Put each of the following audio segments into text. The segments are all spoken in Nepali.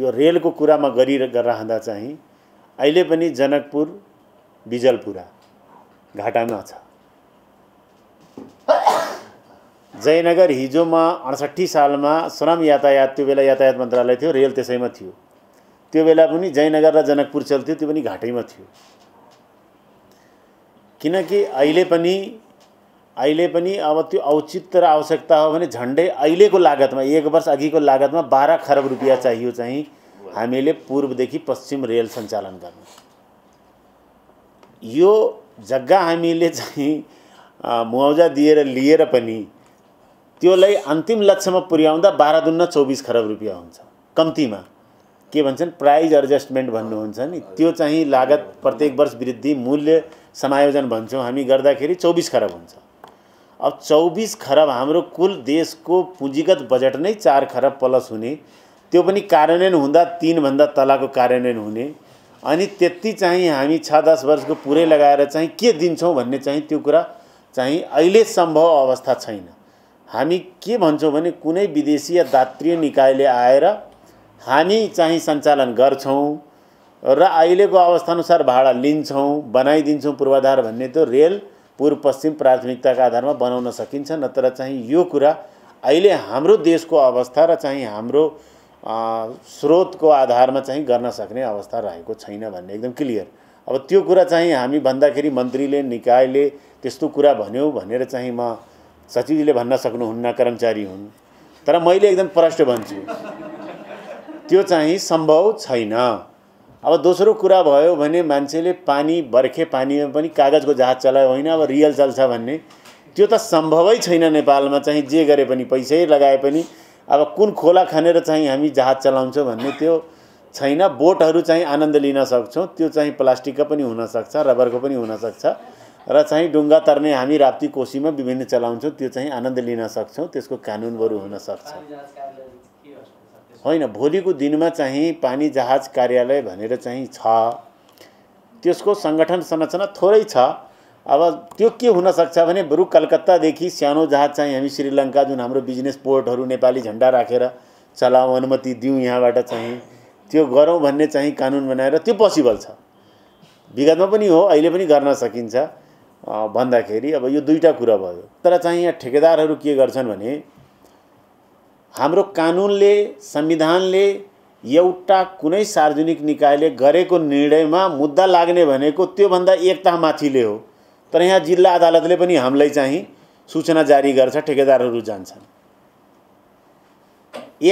यो रेलको कुरामा गरिरहँदा चाहिँ अहिले पनि जनकपुर बिजलपुरा घाटामा छ जयनगर हिजोमा अडसट्ठी सालमा श्रम यातायात त्यो बेला यातायात मन्त्रालय थियो रेल त्यसैमा थियो त्यो बेला पनि जयनगर र जनकपुर चल्थ्यो त्यो पनि घाटैमा थियो किनकि अहिले पनि अहिले पनि अब त्यो औचित्य र आवश्यकता हो भने झन्डै अहिलेको लागतमा एक वर्ष अघिको लागतमा बाह्र खरब रुपियाँ चाहियो चाहिँ हामीले पूर्वदेखि पश्चिम रेल सञ्चालन गर्नु यो जग्गा हामीले चाहिँ मुआवजा दिएर लिएर पनि त्योलाई अन्तिम लक्ष्यमा पुर्याउँदा बाह्र दुन्न चौबिस खरब रुपियाँ हुन्छ कम्तीमा के भन्छन् प्राइज एडजस्टमेन्ट भन्नुहुन्छ नि त्यो चाहिँ लागत प्रत्येक वर्ष वृद्धि मूल्य समायोजन भन्छौँ हामी गर्दाखेरि चौबिस खरब हुन्छ अब चौबिस खरब हाम्रो कुल देशको पुँजीगत बजेट नै चार खरब प्लस हुने त्यो पनि कार्यान्वयन हुँदा तिनभन्दा तलाको कार्यान्वयन हुने अनि त्यति चाहिँ हामी छ दस वर्षको पुरै लगाएर चाहिँ के दिन्छौँ भन्ने चाहिँ त्यो कुरा चाहिँ अहिले सम्भव अवस्था छैन हामी के भन्छौँ भने कुनै विदेशी या दात्रीय निकायले आएर हामी चाहिँ सञ्चालन गर्छौँ र अहिलेको अवस्थाअनुसार भाडा लिन्छौँ बनाइदिन्छौँ पूर्वाधार भन्ने त्यो रेल पूर्व पश्चिम प्राथमिकताका आधारमा बनाउन सकिन्छ नत्र चाहिँ यो कुरा अहिले हाम्रो देशको अवस्था र चाहिँ हाम्रो स्रोतको आधारमा चाहिँ गर्न सक्ने अवस्था रहेको छैन भन्ने एकदम क्लियर अब त्यो कुरा चाहिँ हामी भन्दाखेरि मन्त्रीले निकायले त्यस्तो कुरा भन्यो भनेर चाहिँ म सचिवजीले भन्न सक्नुहुन्न कर्मचारी हुन् तर मैले एकदम प्रष्ट भन्छु त्यो चाहिँ सम्भव छैन अब दोस्रो कुरा भयो भने मान्छेले पानी बर्खे पानीमा पनि कागजको जहाज चलायो होइन अब रियल चल्छ भन्ने त्यो त सम्भवै छैन नेपालमा चाहिँ जे गरे पनि पैसै लगाए पनि अब कुन खोला खानेर चाहिँ हामी जहाज चलाउँछौँ भन्ने त्यो छैन बोटहरू चाहिँ आनन्द लिन सक्छौँ त्यो चाहिँ प्लास्टिकको पनि हुनसक्छ रबरको पनि हुनसक्छ र चाहिँ डुङ्गा तर्ने हामी राप्ती कोसीमा विभिन्न चलाउँछौँ त्यो चाहिँ आनन्द लिन सक्छौँ त्यसको कानुन बरु हुनसक्छ होइन भोलिको दिनमा चाहिँ पानी जहाज कार्यालय भनेर चाहिँ छ त्यसको सङ्गठन संरचना थोरै छ अब त्यो के हुनसक्छ भने बरु कलकत्तादेखि सानो जहाज चाहिँ हामी श्रीलङ्का जुन हाम्रो बिजनेस पोर्टहरू नेपाली झन्डा राखेर रा, चलाउँ अनुमति दिउँ यहाँबाट चाहिँ त्यो गरौँ भन्ने चाहिँ कानुन बनाएर त्यो पोसिबल छ विगतमा पनि हो अहिले पनि गर्न सकिन्छ भन्दाखेरि अब यो दुईवटा कुरा भयो तर चाहिँ यहाँ ठेकेदारहरू के गर्छन् भने हाम्रो कानुनले संविधानले एउटा कुनै सार्वजनिक निकायले गरेको निर्णयमा मुद्दा लाग्ने भनेको त्योभन्दा एकता माथिले हो तर यहाँ जिल्ला अदालतले पनि हामीलाई चाहिँ सूचना जारी गर्छ ठेकेदारहरू जान्छन्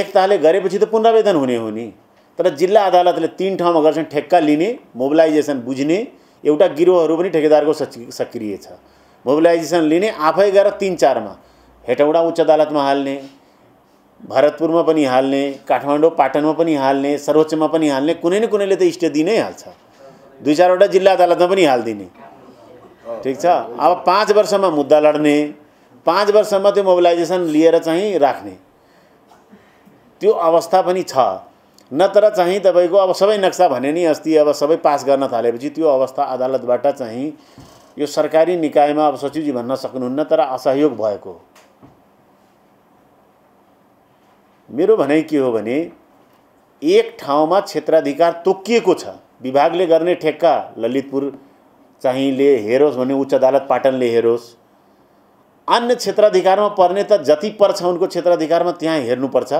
एकताले गरेपछि त पुनरावेदन हुने हो नि तर जिल्ला अदालतले तिन ठाउँमा गर्छन् ठेक्का लिने मोबिलाइजेसन बुझ्ने एउटा गिरोहहरू पनि ठेकेदारको सक्रिय छ मोबिलाइजेसन लिने आफै गएर तिन चारमा हेटौँडा उच्च अदालतमा हाल्ने भरतपुरमा पनि हाल्ने काठमाडौँ पाटनमा पनि हाल्ने सर्वोच्चमा पनि हाल्ने कुनै न कुनैले त स्टे दिनै हाल्छ दुई चारवटा जिल्ला अदालतमा पनि हालिदिने ठिक छ अब पाँच वर्षमा मुद्दा लड्ने पाँच वर्षमा त्यो मोबिलाइजेसन लिएर चाहिँ राख्ने त्यो अवस्था पनि छ नत्र चाहिँ तपाईँको अब सबै नक्सा भने नि अस्ति अब सबै पास गर्न थालेपछि त्यो अवस्था अदालतबाट चाहिँ यो सरकारी निकायमा अब सचिवजी भन्न सक्नुहुन्न तर असहयोग भएको मेरो भनाइ के हो भने एक ठाउँमा क्षेत्राधिकार तोकिएको छ विभागले गर्ने ठेक्का ललितपुर चाहिँले हेरोस् भने उच्च अदालत पाटनले हेरोस् अन्य क्षेत्राधिकारमा पर्ने त जति पर्छ उनको क्षेत्राधिकारमा त्यहाँ हेर्नुपर्छ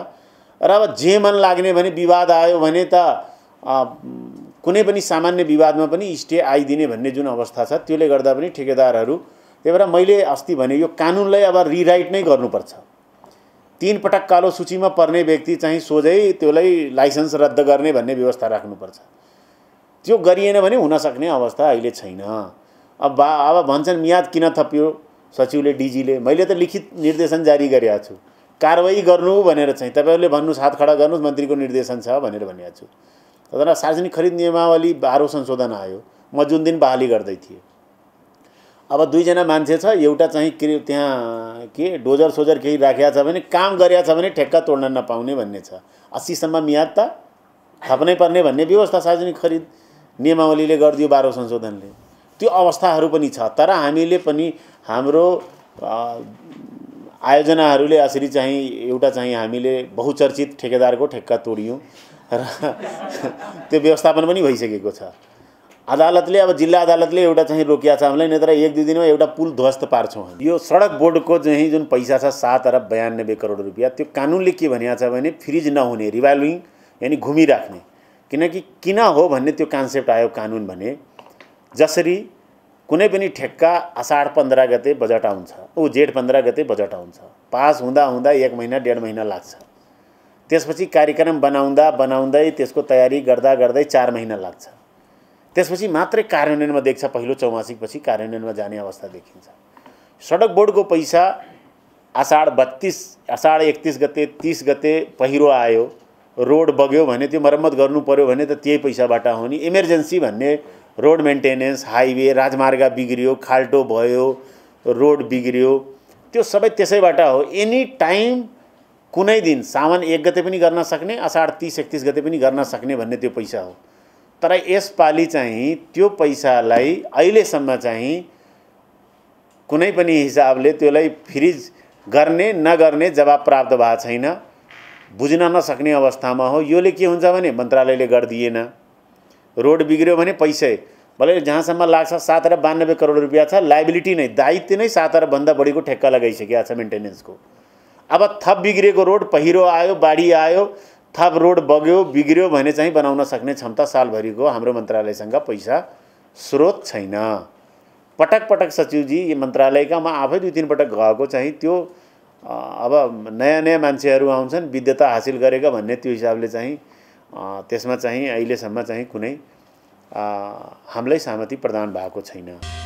र अब जे मन लाग्ने भने विवाद आयो भने त कुनै पनि सामान्य विवादमा पनि स्टे आइदिने भन्ने जुन अवस्था छ त्यसले गर्दा पनि ठेकेदारहरू त्यही भएर मैले अस्ति भने यो कानुनलाई अब रिराइट नै गर्नुपर्छ तिन पटक कालो सूचीमा पर्ने व्यक्ति चाहिँ सोझै त्यसलाई लाइसेन्स रद्द गर्ने भन्ने व्यवस्था राख्नुपर्छ त्यो गरिएन भने हुनसक्ने अवस्था अहिले छैन अब बा अब भन्छन् मियाद किन थपियो सचिवले डिजीले मैले त लिखित निर्देशन जारी गरेको छु कारवाही गर्नु भनेर चाहिँ तपाईँहरूले भन्नुहोस् हात खडा गर्नुहोस् मन्त्रीको निर्देशन छ भनेर भनिएको छु तर सार्वजनिक खरिद नियमावली बाह्रौँ संशोधन आयो म जुन दिन बहाली गर्दै थिएँ अब दुईजना मान्छे छ एउटा चाहिँ के त्यहाँ के डोजर सोजर केही राखेको छ भने काम छ भने ठेक्का तोड्न नपाउने भन्ने छ अस्सीसम्म मियाद त थप्नै पर्ने भन्ने व्यवस्था सार्वजनिक खरिद नियमावलीले गरिदियो बाह्रौँ संशोधनले त्यो अवस्थाहरू पनि छ तर हामीले पनि हाम्रो आयोजनाहरूले यसरी चाहिँ एउटा चाहिँ हामीले बहुचर्चित ठेकेदारको ठेक्का तोड्यौँ र त्यो व्यवस्थापन पनि भइसकेको छ अदालतले अब जिल्ला अदालतले एउटा चाहिँ रोकिया छ हामीलाई नत्र एक दुई दिनमा एउटा पुल ध्वस्त पार्छौँ यो सडक बोर्डको चाहिँ जुन पैसा छ सात अरब बयानब्बे करोड रुपियाँ त्यो कानुनले के भनिएको छ भने फ्रिज नहुने रिभाल्भिङ यानि घुमिराख्ने किनकि किन हो भन्ने त्यो कन्सेप्ट आयो कानुन भने जसरी कुनै पनि ठेक्का आषाढ पन्ध्र गते बजट आउँछ ऊ जेठ पन्ध्र गते बजट आउँछ पास हुँदा हुँदा एक महिना डेढ महिना लाग्छ त्यसपछि कार्यक्रम बनाउँदा बनाउँदै त्यसको तयारी गर्दा गर्दै चार महिना लाग्छ त्यसपछि मात्रै कार्यान्वयनमा देख्छ पहिलो चौमासिकपछि कार्यान्वयनमा जाने अवस्था देखिन्छ सडक बोर्डको पैसा आषाढ बत्तिस आषाढ एकतिस गते तिस गते पहिरो आयो रोड बग्यो भने त्यो मर्मत गर्नु पऱ्यो भने त त्यही पैसाबाट हो नि इमर्जेन्सी भन्ने रोड मेन्टेनेन्स हाइवे राजमार्ग बिग्रियो खाल्टो भयो रोड बिग्रियो त्यो सबै त्यसैबाट हो एनी टाइम कुनै दिन सामान एक गते पनि गर्न सक्ने आषाढ तिस एकतिस गते पनि गर्न सक्ने भन्ने त्यो पैसा हो तर यसपालि चाहिँ त्यो पैसालाई अहिलेसम्म चाहिँ कुनै पनि हिसाबले त्यसलाई फ्रिज गर्ने नगर्ने जवाब प्राप्त भएको छैन बुझ्न नसक्ने अवस्थामा हो योले के हुन्छ भने मन्त्रालयले गरिदिएन रोड बिग्रियो भने पैसै भले जहाँसम्म लाग्छ सात र बानब्बे करोड रुपियाँ छ लाइबिलिटी नै दायित्व नै सात भन्दा बढीको ठेक्का लगाइसकेको छ मेन्टेनेन्सको अब थप बिग्रिएको रोड पहिरो आयो बाढी आयो थाप रोड बग्यो बिग्रियो भने चाहिँ बनाउन सक्ने क्षमता सालभरिको हाम्रो मन्त्रालयसँग पैसा स्रोत छैन पटक पटक सचिवजी यो मन्त्रालयका म आफै दुई पटक गएको चाहिँ त्यो अब नयाँ नयाँ मान्छेहरू आउँछन् विद्यता हासिल गरेका भन्ने त्यो हिसाबले चाहिँ त्यसमा चाहिँ अहिलेसम्म चाहिँ कुनै हामीलाई सहमति प्रदान भएको छैन